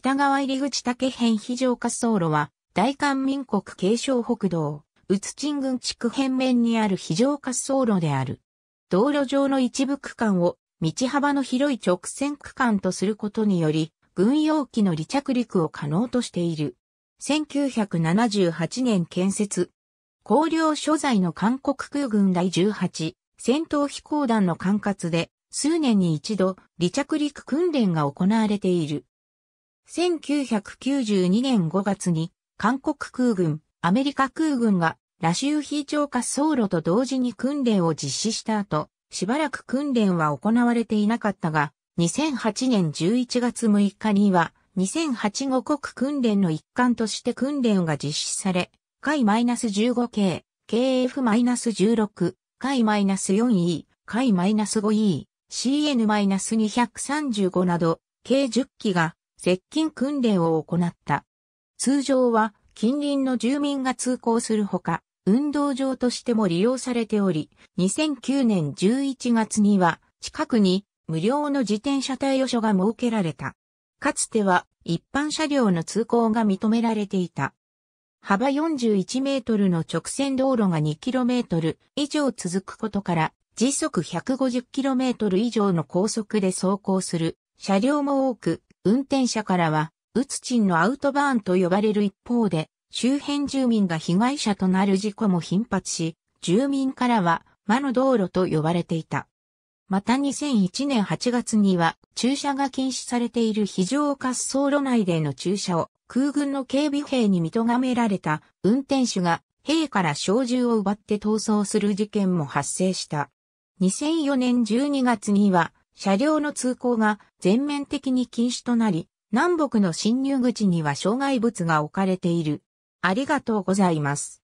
北側入口竹編非常滑走路は、大韓民国継承北道、宇都鎮郡地区辺面にある非常滑走路である。道路上の一部区間を、道幅の広い直線区間とすることにより、軍用機の離着陸を可能としている。1978年建設。高陵所在の韓国空軍第18戦闘飛行団の管轄で、数年に一度離着陸訓練が行われている。1992年5月に、韓国空軍、アメリカ空軍が、ラシュー。非常滑走路と同時に訓練を実施した後、しばらく訓練は行われていなかったが、2008年11月6日には、2008五国訓練の一環として訓練が実施され、海 -15 系、KF-16、海 -4E、海 -5E、CN-235 など、計10機が接近訓練を行った。通常は近隣の住民が通行するほか、運動場としても利用されており、2009年11月には近くに無料の自転車対応所が設けられた。かつては一般車両の通行が認められていた。幅41メートルの直線道路が2キロメートル以上続くことから、時速150キロメートル以上の高速で走行する車両も多く、運転者からは、ウツチンのアウトバーンと呼ばれる一方で、周辺住民が被害者となる事故も頻発し、住民からは魔の道路と呼ばれていた。また2001年8月には駐車が禁止されている非常滑走路内での駐車を空軍の警備兵に見とがめられた運転手が兵から小銃を奪って逃走する事件も発生した。2004年12月には車両の通行が全面的に禁止となり、南北の侵入口には障害物が置かれている。ありがとうございます。